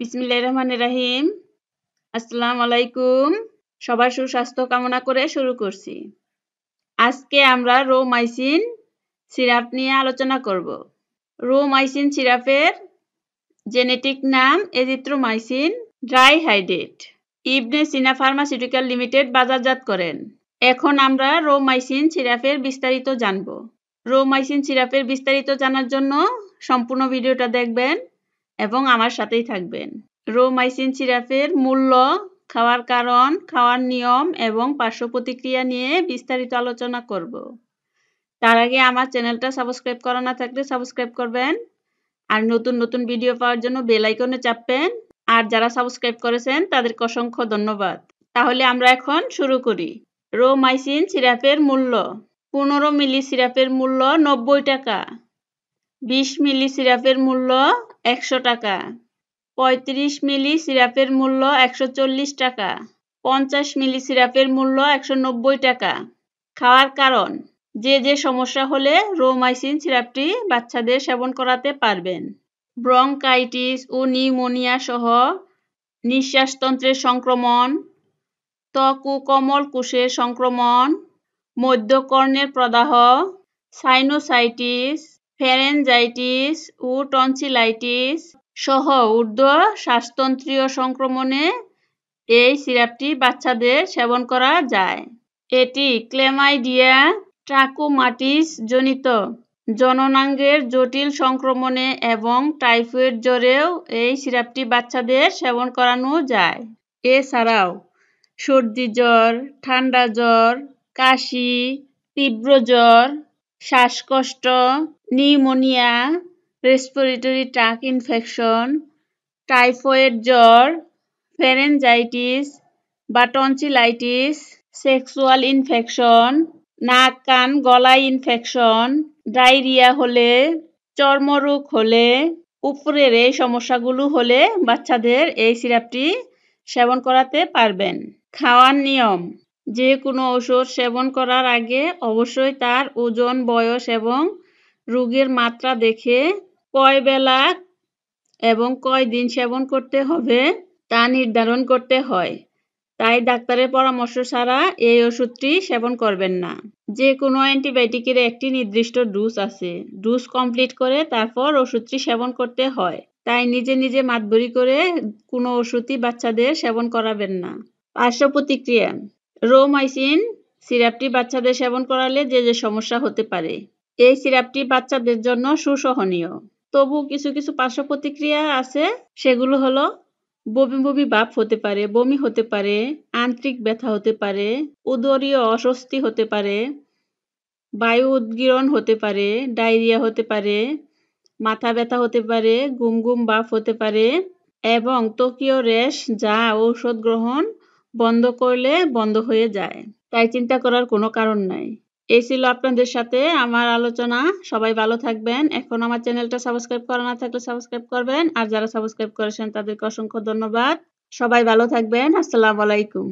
বিসমিল্লা আসসালাম আলাইকুম সবার সুস্বাস্থ্য কামনা করে শুরু করছি আজকে আমরা রোমাইসিন সিরাপ নিয়ে আলোচনা করব রোমাইসিন সিরাপের জেনেটিক নাম azithromycin dihydrate Ibn Sina pharmaceutical limited বাজারজাত করেন এখন আমরা রোমাইসিন সিরাপের বিস্তারিত জানব রোমাইসিন সিরাপের বিস্তারিত জানার জন্য সম্পূর্ণ ভিডিওটা দেখবেন এবং আমার সাথেই থাকবেন রোমাইসিন সিরাপের মূল্য খাওয়ার কারণ খাওয়ার নিয়ম এবং পার্শ্ব প্রতিক্রিয়া নিয়ে বিস্তারিত আলোচনা করব তার আগে আমার চ্যানেলটা সাবস্ক্রাইব করা না থাকলে সাবস্ক্রাইব করবেন আর নতুন নতুন ভিডিও পাওয়ার জন্য বেল আইকনে চাপবেন আর যারা সাবস্ক্রাইব করেছেন তাদেরকে অসংখ্য ধন্যবাদ তাহলে আমরা এখন শুরু করি রোমাইসিন সিরাপের মূল্য পনেরো মিলি সিরাপের মূল্য নব্বই টাকা বিশ মিলি সিরাপের মূল্য একশো টাকা পঁয়ত্রিশ মিলি সিরাপের মূল্য একশো চল্লিশ টাকা পঞ্চাশ মিলি সিরাপের মূল্য একশো নব্বই টাকা খাওয়ার কারণ যে যে সমস্যা হলে রোমাইসিন সিরাপটি বাচ্চাদের সেবন করাতে পারবেন ব্রংকাইটিস ও নিউমোনিয়া সহ নিঃশ্বাসতন্ত্রের সংক্রমণ ত্বক ও কমল কোষের সংক্রমণ মধ্যকর্ণের প্রদাহ সাইনোসাইটিস ফ্যারেনজাইটিস ও টনসিলাইটিস সহ ঊর্ধ্ব শ্বাসতন্ত্রীয় সংক্রমণে এই সিরাপটি বাচ্চাদের সেবন করা যায় এটি ক্লেমাইডিয়া ট্রাকোমাটিস জনিত জননাঙ্গের জটিল সংক্রমণে এবং টাইফয়েড জ্বরেও এই সিরাপটি বাচ্চাদের সেবন করানো যায় এছাড়াও সর্দি জ্বর ঠান্ডা জ্বর কাশি তীব্র জ্বর শ্বাসকষ্ট pneumonia respiratory tract infection typhoid জ্বর ফেরেনজাইটিস বা টনসিলাইটিস সেক্সুয়াল ইনফেকশন নাক কান গলায় ইনফেকশন ডায়রিয়া হলে চর্মরোগ হলে উপরের এই সমস্যাগুলো হলে বাচ্চাদের এই সিরাপটি সেবন করাতে পারবেন খাওয়ার নিয়ম যে কোনো ওষুধ সেবন করার আগে অবশ্যই তার ওজন বয়স এবং রোগের মাত্রা দেখে কয় বেলা এবং কয় দিন সেবন করতে হবে তা নির্ধারণ করতে হয় তাই ডাক্তারের পরামর্শ ছাড়া এই ওষুধটি সেবন করবেন না যে কোনো অ্যান্টিবায়োটিকের একটি নির্দিষ্ট ডোজ আছে ডোজ কমপ্লিট করে তারপর ওষুধটি সেবন করতে হয় তাই নিজে নিজে মাতবরি করে কোনো ওষুধই বাচ্চাদের সেবন করাবেন না পার্শ্ব প্রতিক্রিয়া রোমাইসিন সিরাপটি বাচ্চাদের সেবন করালে যে যে সমস্যা হতে পারে এই সিরাপটি বাচ্চাদের জন্য সুসহনীয় তবু কিছু কিছু পার্শ্ব প্রতিক্রিয়া আছে সেগুলো হলো বমি বমি ভাব হতে পারে বমি হতে পারে আন্তরিক ব্যথা হতে পারে উদরীয় অস্বস্তি হতে পারে বায়ু উদ্গিরণ হতে পারে ডায়রিয়া হতে পারে মাথা ব্যথা হতে পারে গুম গুম বাপ হতে পারে এবং টোকিও রেশ যা ঔষধ গ্রহণ বন্ধ করলে বন্ধ হয়ে যায় তাই চিন্তা করার কোনো কারণ নাই এই ছিল আপনাদের সাথে আমার আলোচনা সবাই ভালো থাকবেন এখন আমার চ্যানেলটা সাবস্ক্রাইব করা না থাকলে সাবস্ক্রাইব করবেন আর যারা সাবস্ক্রাইব করেছেন তাদেরকে অসংখ্য ধন্যবাদ সবাই ভালো থাকবেন আসসালামু আলাইকুম